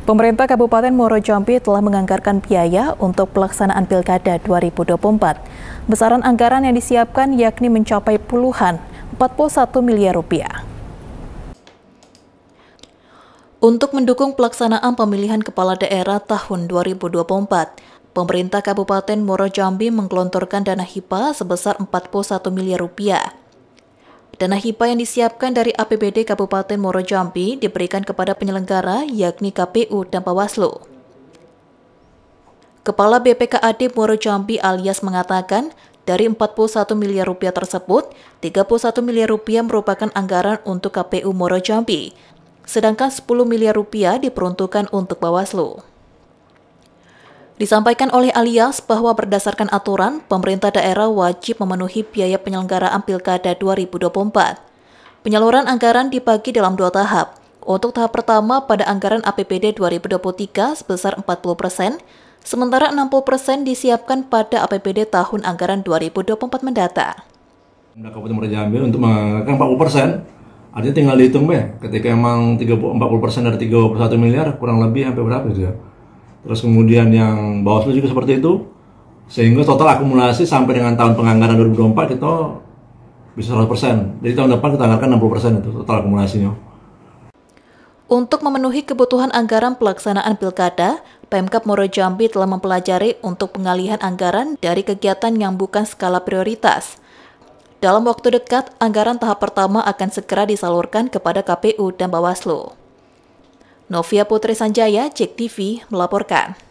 Pemerintah Kabupaten Moro Jambi telah menganggarkan biaya untuk pelaksanaan Pilkada 2024. Besaran anggaran yang disiapkan yakni mencapai puluhan 41 miliar rupiah. Untuk mendukung pelaksanaan pemilihan kepala daerah tahun 2024, pemerintah Kabupaten Moro Jambi menggelontorkan dana hibah sebesar 41 miliar rupiah. Dana hibah yang disiapkan dari APBD Kabupaten Moro Jambi diberikan kepada penyelenggara yakni KPU dan Bawaslu. Kepala BPKAD Moro Jambi alias mengatakan, dari 41 miliar rupiah tersebut, 31 miliar rupiah merupakan anggaran untuk KPU Moro Jambi, sedangkan 10 miliar rupiah diperuntukkan untuk Bawaslu. Disampaikan oleh Alias bahwa berdasarkan aturan, pemerintah daerah wajib memenuhi biaya penyelenggaraan Pilkada 2024. Penyaluran anggaran dibagi dalam dua tahap. Untuk tahap pertama pada anggaran APBD 2023 sebesar 40 persen, sementara 60 persen disiapkan pada APBD tahun anggaran 2024 mendatang. Kabupaten Jambi untuk menganggarkan 40 persen, artinya tinggal dihitung ya. Ketika emang 40 persen dari 31 miliar, kurang lebih sampai berapa gitu ya? terus kemudian yang Bawaslu juga seperti itu sehingga total akumulasi sampai dengan tahun penganggaran 2024 kita bisa 100%. Jadi tahun depan kita anggarkan 60% itu total akumulasinya. Untuk memenuhi kebutuhan anggaran pelaksanaan pilkada, Pemkap Moro Jambi telah mempelajari untuk pengalihan anggaran dari kegiatan yang bukan skala prioritas. Dalam waktu dekat, anggaran tahap pertama akan segera disalurkan kepada KPU dan Bawaslu. Novia Putri Sanjaya, Cek TV, melaporkan.